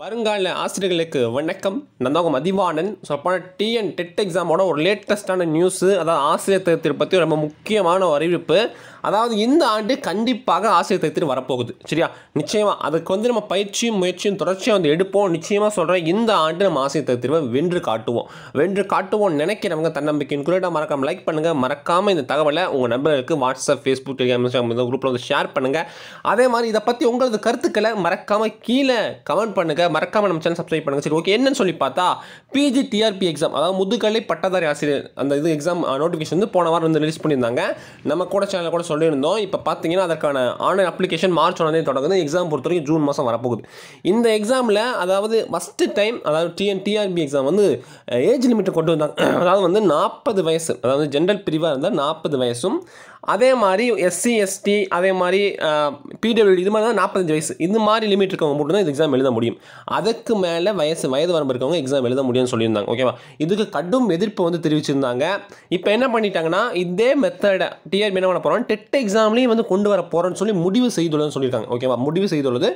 வருங்கால ஆசிரியர்களுக்கு வணக்கம் நான் தான் மதிவானன் சொல்லப்போனால் டிஎன் டெட் எக்ஸாமோட ஒரு லேட்டஸ்ட்டான நியூஸு அதாவது ஆசிரியர் பற்றி ரொம்ப முக்கியமான ஒரு அறிவிப்பு அதாவது இந்த ஆண்டு கண்டிப்பாக ஆசிரியர் தைத்திட்டு வரப்போகுது சரியா நிச்சயமாக அதுக்கு வந்து நம்ம பயிற்சியும் முயற்சியும் தொடர்ச்சியாக வந்து எடுப்போம் நிச்சயமாக சொல்கிறேன் இந்த ஆண்டு நம்ம ஆசிரியர் தைத்திருவை வென்று காட்டுவோம் வென்று காட்டுவோம் நினைக்கிறவங்க தன்னம்பிக்கையின் குறிப்பிட்ட மறக்காமல் லைக் பண்ணுங்கள் மறக்காமல் இந்த தகவலை உங்கள் நண்பர்களுக்கு வாட்ஸ்அப் ஃபேஸ்புக் டெலிகிராம் இன்ஸ்டாகிராம் இந்த குரூப்பில் வந்து ஷேர் பண்ணுங்கள் அதே மாதிரி இதை பற்றி உங்களது கருத்துக்களை மறக்காமல் கீழே கமெண்ட் பண்ணுங்கள் மறக்காமல் நம்ம சேனல் சப்ஸ்கிரைப் பண்ணுங்கள் சரி ஓகே என்னன்னு சொல்லி பார்த்தா பிஜி டிஆர்பி எக்ஸாம் அதாவது முதுகலை பட்டதாரி ஆசிரியர் அந்த இது எக்ஸாம் நோட்டிஃபிகேஷன் வந்து போன வாரம் வந்து ரிலீஸ் பண்ணியிருந்தாங்க நம்ம கூட சேனலில் கூட சொல்லியிருந்தோம் இப்போ பார்த்தீங்கன்னா அதற்கான ஆன்லைன் அப்ளிகேஷன் மார்ச் ஒன்றே தொடங்குது எக்ஸாம் பொறுத்த வரைக்கும் ஜூன் மாதம் வரப்போகுது இந்த எக்ஸாமில் அதாவது ஃபஸ்ட்டு டைம் அதாவது டிஎன் டிஆர்பி எக்ஸாம் வந்து ஏஜ் லிமிட்டை கொண்டு வந்தாங்க அதாவது வந்து நாற்பது வயசு அதாவது ஜென்ரல் பிரிவாக இருந்தால் நாற்பது வயசும் அதே மாதிரி எஸ்சி எஸ்டி அதே மாதிரி பிடபிள்யூடி இது மாதிரி தான் நாற்பத்தஞ்சு வயசு இது மாதிரி லிமிட் இருக்கவங்க மட்டும் தான் இது எக்ஸாம் எழுத முடியும் அதுக்கு மேலே வயசு வயது வரம்பு இருக்கவங்க எக்ஸாம் எழுத முடியும்னு சொல்லியிருந்தாங்க ஓகேவா இதுக்கு கடும் எதிர்ப்பு வந்து தெரிவிச்சிருந்தாங்க இப்போ என்ன பண்ணிட்டாங்கன்னா இதே மெத்தடை டிஆர்பி என்ன பண்ண போகிறோம் டெட் எக்ஸாம்லேயும் வந்து கொண்டு வர போகிறேன்னு சொல்லி முடிவு செய்துள்ளதுன்னு சொல்லியிருக்காங்க ஓகேவா முடிவு செய்துள்ளது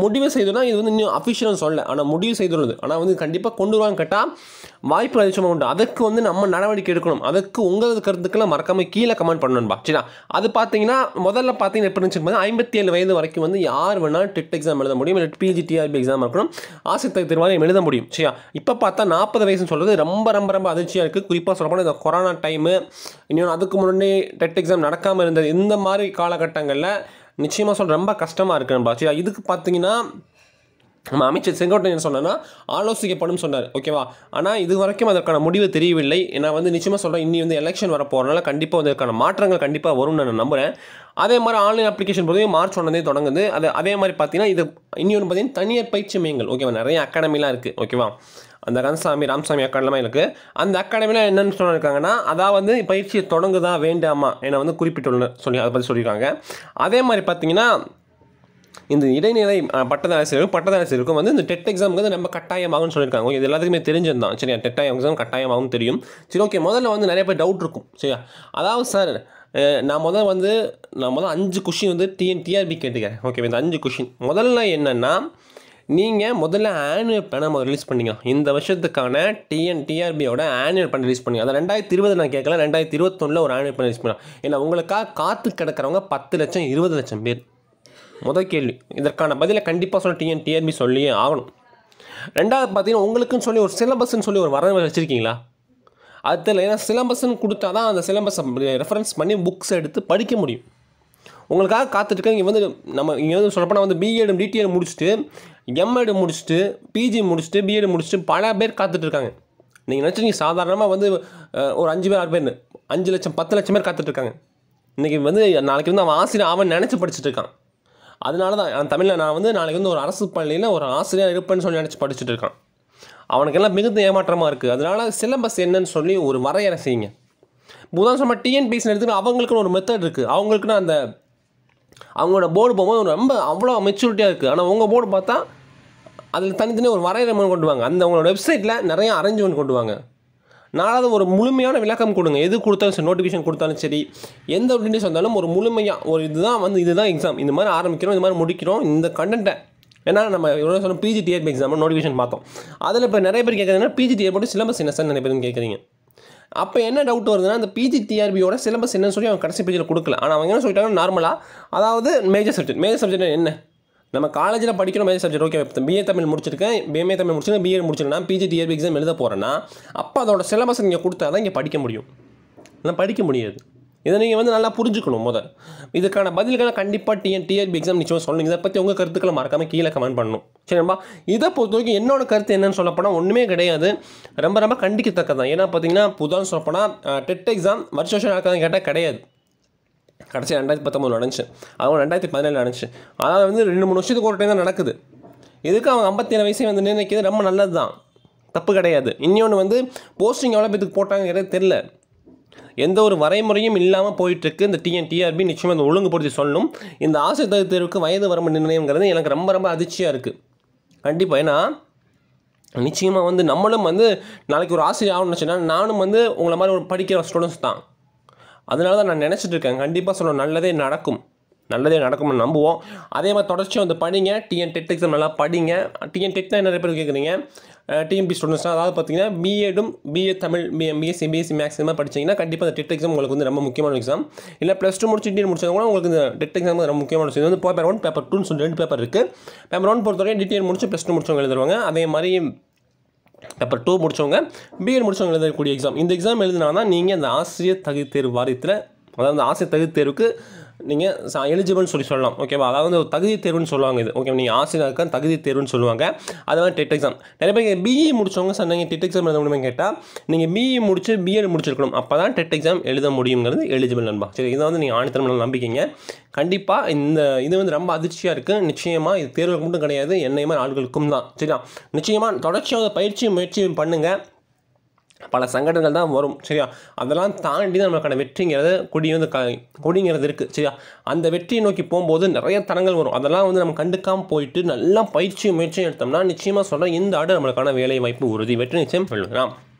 முடிவு செய்தோம்னா இது வந்து இன்னும் அஃபிஷியல்னு சொல்லலை ஆனால் முடிவு செய்துள்ளது ஆனால் வந்து கண்டிப்பாக கொண்டு வருவாங்க கேட்டால் வாய்ப்பு அதிகமாக உண்டு அதுக்கு வந்து நம்ம நடவடிக்கை எடுக்கணும் அதுக்கு உங்களது கருத்துக்கெல்லாம் மறக்காமல் கீழே கமெண்ட் பண்ணணும்பா சரிங்களா அது பார்த்தீங்கன்னா முதல்ல பார்த்தீங்கன்னா எப்படி இருந்துச்சு ஐம்பத்தி ஏழு வயது வரைக்கும் வந்து யார் வேணாலும் டெட் எக்ஸாம் எழுத முடியும் இல்லை பிஜிடிஆர்பி எக்ஸாம் இருக்கணும் ஆசிரியர் தேர்வாலையும் எழுத முடியும் சரியா இப்போ பார்த்தா நாற்பது வயசுன்னு சொல்கிறது ரொம்ப ரொம்ப ரொம்ப அதிர்ச்சியாக இருக்குது குறிப்பாக சொல்லப்போனால் இந்த கொரோனா டைமு இன்னொன்று அதுக்கு முன்னாடி டெட் எக்ஸாம் நடக்காமல் இருந்தது இந்த மாதிரி காலகட்டங்களில் நிச்சயமாக சொல்கிறேன் ரொம்ப கஷ்டமாக இருக்கிறேன் பாச்சு இதுக்கு பார்த்தீங்கன்னா நம்ம அமைச்சர் செங்கோட்டையன் சொன்னேன்னா ஆலோசிக்கப்படும் சொன்னார் ஓகேவா ஆனால் இது வரைக்கும் அதற்கான முடிவு தெரியவில்லை நான் வந்து நிச்சயமாக சொல்கிறேன் இனி வந்து எலெக்ஷன் வர போகிறனால கண்டிப்பாக வந்து அதற்கான மாற்றங்கள் கண்டிப்பாக வரும்னு நான் நம்புகிறேன் அதே மாதிரி ஆன்லைன் அப்ளிகேஷன் போதும் மார்ச் ஒன்றதே தொடங்குது அது அதே மாதிரி பார்த்தீங்கன்னா இது இன்னொன்று பார்த்தீங்கன்னா தனியார் பயிற்சி மையங்கள் ஓகேவா நிறைய அகாடமிலாம் இருக்குது ஓகேவா அந்த ரன்சாமி ராமசாமி அகாடமி இருக்கு அந்த அகாடமியில் என்னென்னு சொல்லியிருக்காங்கன்னா அதாவது வந்து பயிற்சி தொடங்குதா வேண்டாமா என வந்து குறிப்பிட்டுள்ள சொல்லி அதை பற்றி சொல்லியிருக்காங்க அதே மாதிரி பார்த்தீங்கன்னா இந்த இடைநிலை பட்டதாரசியருக்கும் பட்டதாரசியருக்கும் வந்து இந்த டெட் எக்ஸாமுக்கு வந்து நம்ம கட்டாயமாகும்னு சொல்லியிருக்காங்க இது எல்லாத்துக்குமே தெரிஞ்சிருந்தான் சரியா டெட் எக்ஸாம் கட்டாயமாகவும் தெரியும் சரி ஓகே முதல்ல வந்து நிறைய பேர் டவுட் இருக்கும் சரியா அதாவது சார் நான் முதல் வந்து நான் முதல் அஞ்சு கொஷின் வந்து டிஎன் டிஆர்பி கேட்டுக்கிறேன் ஓகே இந்த அஞ்சு கொஷின் முதல்ல என்னென்னா நீங்கள் முதல்ல ஆனுவல் பிளான் நம்ம ரிலீஸ் பண்ணிங்க இந்த வருஷத்துக்கான டிஎன் டிஆர்பியோட ஆனுவல் பிளான் ரிலீஸ் பண்ணிங்க அதை ரெண்டாயிரத்தி இருபது நான் கேட்கல ரெண்டாயிரத்தி இருபத்தொன்னில் ஒரு ஆனுவல் பிளான் ரிலீஸ் பண்ணலாம் ஏன்னா உங்களுக்காக காத்து கிடக்கிறவங்க பத்து லட்சம் இருபது லட்சம் பேர் முதல் கேள்வி இதற்கான பதிலை கண்டிப்பாக சொல்ல டிஎன் டிஆர்பி சொல்லியே ஆகணும் ரெண்டாவது பார்த்தீங்கன்னா உங்களுக்குன்னு சொல்லி ஒரு சிலபஸ்ன்னு சொல்லி ஒரு வரவு வச்சுருக்கீங்களா அது தெரியல ஏன்னா சிலபஸ்ன்னு கொடுத்தா தான் அந்த சிலபஸை ரெஃபரன்ஸ் பண்ணி புக்ஸ் எடுத்து படிக்க முடியும் உங்களுக்காக காத்துட்டுருக்கேன் இங்கே வந்து நம்ம இங்கே வந்து சொல்லப்போனால் வந்து பிஎடும் டிடிஎல் முடிச்சுட்டு எம்எடு முடிச்சுட்டு பிஜி முடிச்சுட்டு பிஎட் முடிச்சுட்டு பல பேர் காத்துட்ருக்காங்க நீங்கள் நினச்சிருக்கீங்க சாதாரணமாக வந்து ஒரு அஞ்சு பேர் ஆறு பேர் அஞ்சு லட்சம் பத்து லட்சம் பேர் காத்துட்ருக்காங்க இன்றைக்கி வந்து நாளைக்கு வந்து அவன் ஆசிரியர் அவன் நினச்சி படிச்சுட்டு இருக்கான் அதனால தான் நான் தமிழில் நான் வந்து நாளைக்கு வந்து ஒரு அரசு பள்ளியில் ஒரு ஆசிரியர் இருப்பேன்னு சொல்லி நினச்சி படிச்சுட்டு இருக்கான் அவனுக்கெல்லாம் மிகுந்த ஏமாற்றமாக இருக்குது அதனால் சிலபஸ் என்னன்னு சொல்லி ஒரு வரையறை செய்யுங்க புதான் சொன்ன டிஎன்பிசி எடுத்துக்கிட்டு அவங்களுக்குன்னு ஒரு மெத்தட் இருக்குது அவங்களுக்குன்னு அந்த அவங்களோட போர்டு போகும்போது ரொம்ப அவ்வளோ மெச்சூரிட்டியாக இருக்குது ஆனால் உங்கள் போர்டு பார்த்தா அதில் தனித்தனியாக ஒரு வரையறை மாதிரி கொண்டு வாங்க அந்த உங்களோட வெப்சைட்டில் நிறைய அரேஞ்ச்மெண்ட் கொண்டு வாங்க நாலாவது ஒரு முழுமையான விளக்கம் கொடுங்க எது கொடுத்தாலும் சரி நோட்டிஃபிகேஷன் கொடுத்தாலும் சரி எந்த ஒரு சொன்னாலும் வந்தாலும் ஒரு முழுமையாக ஒரு இதுதான் வந்து இதுதான் எக்ஸாம் இந்த மாதிரி ஆரம்பிக்கிறோம் இந்த மாதிரி முடிக்கிறோம் இந்த கண்டென்ட்டை ஏன்னா நம்ம எவ்வளோ சொன்னோம் பிஜி டிஎட் எக்ஸாம் நோட்டிஃபிகேஷன் பார்த்தோம் அதில் இப்போ நிறைய பேர் கேட்குறதுனா பிஜி போட்டு சிலபஸ் என்ன சார் நிறைய பேர் கேட்குறீங்க அப்போ என்ன டவுட் வருதுன்னா அந்த பிஜி டிஆர்பியோட சிலபஸ் என்னன்னு சொல்லி அவங்க கடைசி பேஜில் கொடுக்கல ஆனால் அவங்க என்ன சொல்லிட்டாங்கன்னா நார்மலாக அதாவது மேஜர் சப்ஜெக்ட் மேஜர் சப்ஜெக்ட் என்ன நம்ம காலேஜில் படிக்கிற மாதிரி சப்ஜெக்ட் ஓகே பிஏ தமிழ் முடிச்சிருக்கேன் பிஎம்ஏ தமிழ் முடிச்சிருக்கேன் பிஏ முடிச்சிருக்கேன் பிஜி டிஆர்பி எக்ஸாம் எழுத போகிறேன்னா அப்போ அதோட சிலபஸ் நீங்கள் கொடுத்தா தான் இங்கே படிக்க முடியும் ஆனால் படிக்க முடியாது இதை நீங்கள் வந்து நல்லா புரிஞ்சுக்கணும் முத இதுக்கான பதில்களை கண்டிப்பாக டிஎன் டிஎன்பி எக்ஸாம் நிச்சயம் சொல்லணும் இதை பற்றி உங்கள் கருத்துக்களை மறக்காமல் கீழே கமெண்ட் பண்ணணும் சரிம்மா இதை பொறுத்த வரைக்கும் என்னோட கருத்து என்னன்னு சொல்லப்போனால் ஒன்றுமே கிடையாது ரொம்ப ரொம்ப கண்டிக்கத்தக்கதான் ஏன்னா பார்த்தீங்கன்னா புதான்னு சொல்லப்போனால் டெட் எக்ஸாம் வருஷ வருஷம் நடக்காதுன்னு கேட்டால் கிடையாது கடைசி ரெண்டாயிரத்தி பத்தொம்பது நடந்துச்சு அவங்க ரெண்டாயிரத்தி பதினேழு நடந்துச்சு அதாவது வந்து ரெண்டு மூணு வருஷத்துக்கு ஒரு டைம் தான் நடக்குது இதுக்கு அவங்க ஐம்பத்தி ஏழு வயசே வந்து நினைக்கிறது ரொம்ப நல்லது தான் தப்பு கிடையாது இன்னொன்று வந்து போஸ்டிங் எவ்வளோ பேத்துக்கு போட்டாங்கிறது தெரில எந்த ஒரு வரைமுறையும் இல்லாமல் போயிட்டுருக்கு இந்த டிஎன் டிஆர்பி நிச்சயமாக அதை ஒழுங்குபடுத்தி சொல்லணும் இந்த ஆசை தகுதி தேர்வுக்கு வயது வரம்பு நிர்ணயங்கிறது எனக்கு ரொம்ப ரொம்ப அதிர்ச்சியாக இருக்குது கண்டிப்பாக ஏன்னா நிச்சயமாக வந்து நம்மளும் வந்து நாளைக்கு ஒரு ஆசிரியர் ஆகணும்னு வச்சுன்னா நானும் வந்து உங்களை மாதிரி ஒரு படிக்கிற ஸ்டூடெண்ட்ஸ் தான் அதனால தான் நான் நினச்சிட்டு இருக்கேன் கண்டிப்பாக சொல்ல நல்லதே நடக்கும் நல்லதே நடக்கும்னு நம்புவோம் அதே மாதிரி தொடர்ச்சி வந்து படிங்க டிஎன் டெட் எக்ஸாம் நல்லா படிங்க டிஎன் டெட்னா நிறைய பேர் கேட்குறீங்க டிஎம்பி ஸ்டூடெண்ட்ஸ்னால் அதாவது பார்த்தீங்கன்னா பிஎடும் BA Tamil B BSc BSc maths மாதிரி படிச்சிங்கன்னா கண்டிப்பாக அந்த டெட் எக்ஸாம் உங்களுக்கு வந்து ரொம்ப முக்கியமான எக்ஸாம் இல்லை ப்ளஸ் டூ முடிச்சு டிஎன் முடிச்சது கூட உங்களுக்கு இந்த டெட் எக்ஸாம் ரொம்ப முக்கியமான விஷயம் வந்து பேப்பர் ஒன் பேப்பர் டூன்னு சொல்லி ரெண்டு பேப்பர் இருக்குது பேப்பர் ஒன் பொறுத்தவரைக்கும் டிடிஎன் முடிச்சு ப்ளஸ் டூ முடிச்சவங்க எழுதுவாங்க அதே மாதிரி பேப்பர் டூ முடிச்சவங்க பிஎட் முடிச்சவங்க எழுதக்கூடிய எக்ஸாம் இந்த எக்ஸாம் எழுதினா தான் நீங்கள் அந்த ஆசிரியர் தகுதி தேர்வு வாரியத்தில் அதாவது அந்த ஆசிரியர் தகுதி தேர்வுக்கு நீங்கள் எலிஜிபிள்னு சொல்லி சொல்லலாம் ஓகேவா அதாவது ஒரு தகுதி தேர்வுன்னு சொல்லுவாங்க இது ஓகே நீங்கள் ஆசிரியருக்கான தகுதி தேர்வுன்னு சொல்லுவாங்க அது மாதிரி டெட் எக்ஸாம் நிறைய பேர் பிஇ e முடிச்சவங்க சார் நீங்கள் டெட் எக்ஸாம் எழுத முடியுமே கேட்டால் நீங்கள் பிஇ e முடிச்சு பிஎட் முடிச்சிருக்கணும் அப்போ தான் டெட் எக்ஸாம் எழுத முடியுங்கிறது எலிஜிபிள் நண்பா சரி இதை வந்து நீங்கள் ஆணித்தரம் நம்பிக்கைங்க கண்டிப்பாக இந்த இது வந்து ரொம்ப அதிர்ச்சியாக இருக்குது நிச்சயமாக இது தேர்வுக்கு மட்டும் கிடையாது என்னை மாதிரி ஆட்களுக்கும் தான் சரியா நிச்சயமாக தொடர்ச்சியாக பயிற்சியும் முயற்சியும் பண்ணுங்கள் பல சங்கடங்கள் தான் வரும் சரியா அதெல்லாம் தாண்டி தான் நமக்கான வெற்றிங்கிறது கொடி வந்து க கொடிங்கிறது இருக்குது சரியா அந்த வெற்றியை நோக்கி போகும்போது நிறைய தரங்கள் வரும் அதெல்லாம் வந்து நம்ம கண்டுக்காமல் போயிட்டு நல்லா பயிற்சி முயற்சியும் எடுத்தோம்னா நிச்சயமாக சொல்கிறேன் இந்த ஆடு நம்மளுக்கான வேலை வாய்ப்பு உறுதி வெற்றி நிச்சயம் சொல்லுங்கள்